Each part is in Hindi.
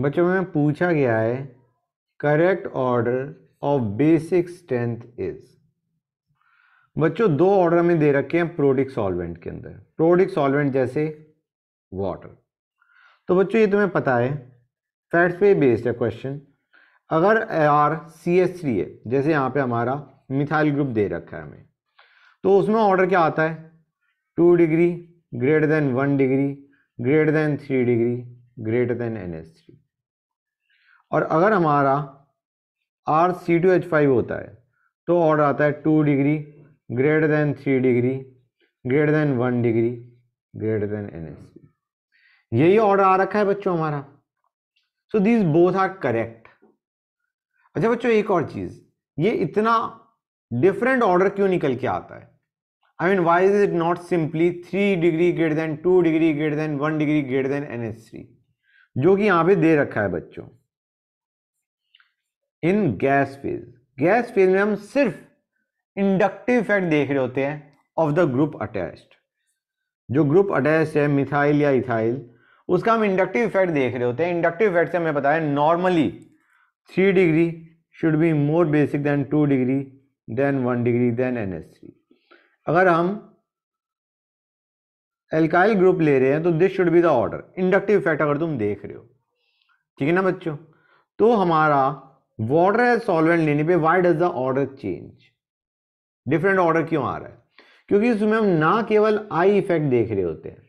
बच्चों में पूछा गया है correct order of basic strength is बच्चों दो ऑर्डर में दे रखे हैं प्रोडिक सॉल्वेंट के अंदर प्रोडिक सॉल्वेंट जैसे वाटर तो बच्चों ये तुम्हें पता है फैट्स पे बेस्ड है क्वेश्चन अगर आर सी एस थ्री है जैसे यहाँ पे हमारा मिथाइल ग्रुप दे रखा है हमें तो उसमें ऑर्डर क्या आता है two degree greater than one degree greater than three degree greater than N S three और अगर हमारा R C two H five होता है तो ऑर्डर आता है two degree greater than three degree greater than one degree greater than N S यही ऑर्डर आ रखा है बच्चों हमारा so these both are correct अच्छा बच्चों एक और चीज़ ये इतना डिफरेंट ऑर्डर क्यों निकल के आता है I mean why is it not simply three degree greater than two degree greater than one degree greater than N S सी जो कि यहाँ पे दे रखा है बच्चों in gas phase gas phase में हम सिर्फ इंडक्टिव इफेक्ट देख रहे होते हैं ऑफ द ग्रुप अटैच्ड जो ग्रुप अटैच है मिथाइल या इथाइल उसका हम इंडक्टिव इफेक्ट देख रहे होते हैं इंडक्टिव इफेक्ट से हमें पता है normally three degree should be more basic than two degree than one degree than N three अगर हम एल्काइल ग्रुप ले रहे हैं तो this should be the order inductive effect अगर तुम देख रहे हो ठीक है ना बच्चों तो हमारा वाटर है सॉल्वेंट लेने पे why does the order change different order क्यों आ रहा है क्योंकि उसमें हम ना केवल आई इफेक्ट देख रहे होते हैं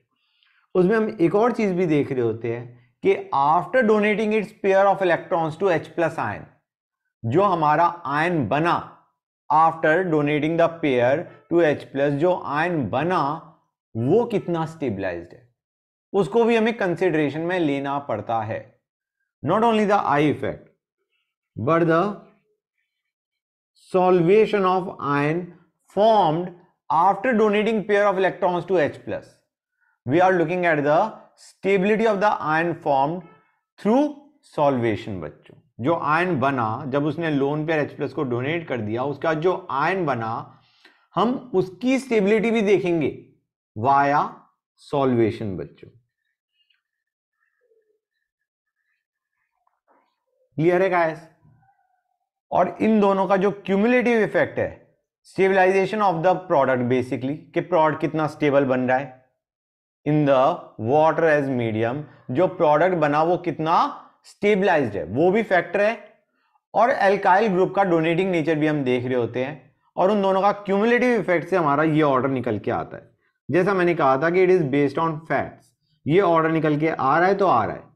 उसमें हम एक और चीज भी देख रहे होते हैं कि after donating its pair of electrons to H plus ion जो हमारा आयन बना after donating the pair to H plus जो आयन बना वो कितना स्टेबिलाईज है उसको भी हमें कंसिडरेशन में लेना पड़ता है not only the I effect but the solvation of ion formed after donating pair of electrons to H+. We are looking at the stability of the ion formed through solvation बच्चों जो आयन बना जब उसने लोन पेयर H प्लस को डोनेट कर दिया उसका जो आयन बना हम उसकी स्टेबिलिटी भी देखेंगे वाया सॉल्वेशन बच्चों क्लियर है गाइस और इन दोनों का जो क्यूमुलेटिव इफेक्ट है stabilization of the product basically कि प्रोडक्ट कितना स्टेबल बन रहा है in the water as medium जो प्रोडक्ट बना वो कितना स्टेबलाइज्ड है वो भी फैक्टर है और एल्काइल ग्रुप का डोनेटिंग नेचर भी हम देख रहे होते हैं और उन दोनों का क्यूमुलेटिव इफेक्ट से हमारा ये ऑर्डर निकल के आता है जैसा मैंने कहा था कि it is based on facts ये ऑर्डर निकल के आ रहा है तो आ रहा है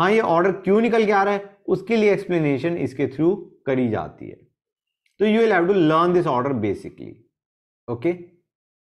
हाँ ये ऑर्डर क्यों निकल के आ रहा है उसके लिए एक्सप्लेनेशन इसके थ्रू करी जाती है तो you will have to learn this order basically okay